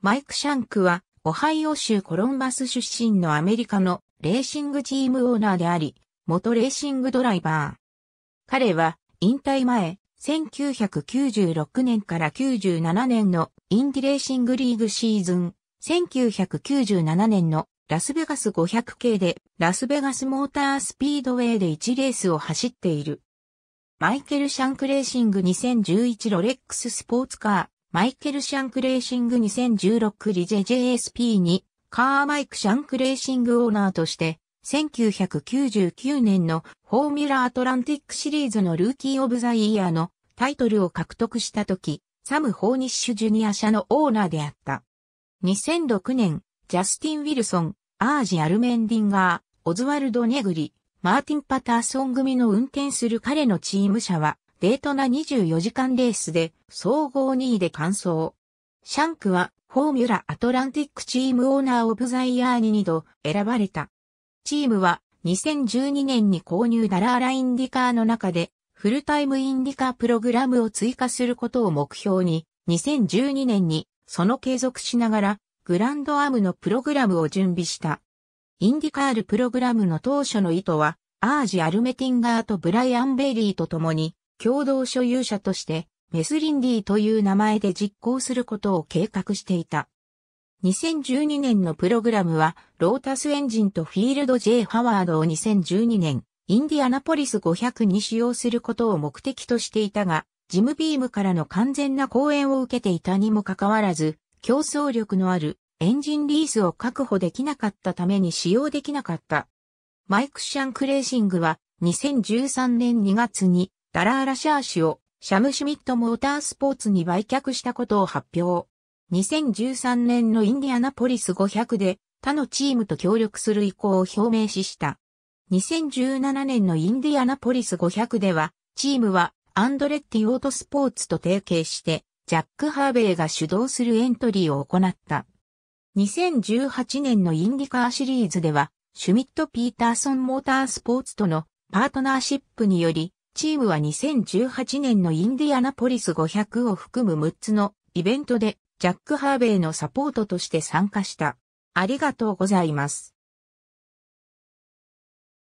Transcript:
マイク・シャンクは、オハイオ州コロンバス出身のアメリカのレーシングチームオーナーであり、元レーシングドライバー。彼は、引退前、1996年から97年のインディレーシングリーグシーズン、1997年のラスベガス500系でラスベガスモータースピードウェイで1レースを走っている。マイケル・シャンクレーシング2011ロレックススポーツカー。マイケル・シャンクレーシング2016リジェ j s p にカーマイク・シャンクレーシングオーナーとして、1999年のフォーミュラ・アトランティックシリーズのルーキー・オブ・ザ・イヤーのタイトルを獲得した時、サム・ホーニッシュ・ジュニア社のオーナーであった。2006年、ジャスティン・ウィルソン、アージ・アルメンディンガー、オズワルド・ネグリ、マーティン・パターソン組の運転する彼のチーム車は、デートナ24時間レースで総合2位で完走。シャンクはフォーミュラアトランティックチームオーナーオブザイヤーに2度選ばれた。チームは2012年に購入ダラーラインディカーの中でフルタイムインディカープログラムを追加することを目標に2012年にその継続しながらグランドアームのプログラムを準備した。インディカールプログラムの当初の意図は、アージ・アルメティンガーとブライアン・ベイリーと共に、共同所有者として、メスリンディという名前で実行することを計画していた。2012年のプログラムは、ロータスエンジンとフィールド J ハワードを2012年、インディアナポリス500に使用することを目的としていたが、ジムビームからの完全な講演を受けていたにもかかわらず、競争力のあるエンジンリースを確保できなかったために使用できなかった。マイク・シャンクレーシングは2013年2月にダラーラシャー氏をシャムシュミットモータースポーツに売却したことを発表。2013年のインディアナポリス500で他のチームと協力する意向を表明しした。2017年のインディアナポリス500では、チームはアンドレッティオートスポーツと提携して、ジャック・ハーベイが主導するエントリーを行った。2018年のインディカーシリーズでは、シュミット・ピーターソン・モータースポーツとのパートナーシップにより、チームは2018年のインディアナポリス500を含む6つのイベントでジャック・ハーベイのサポートとして参加した。ありがとうございます。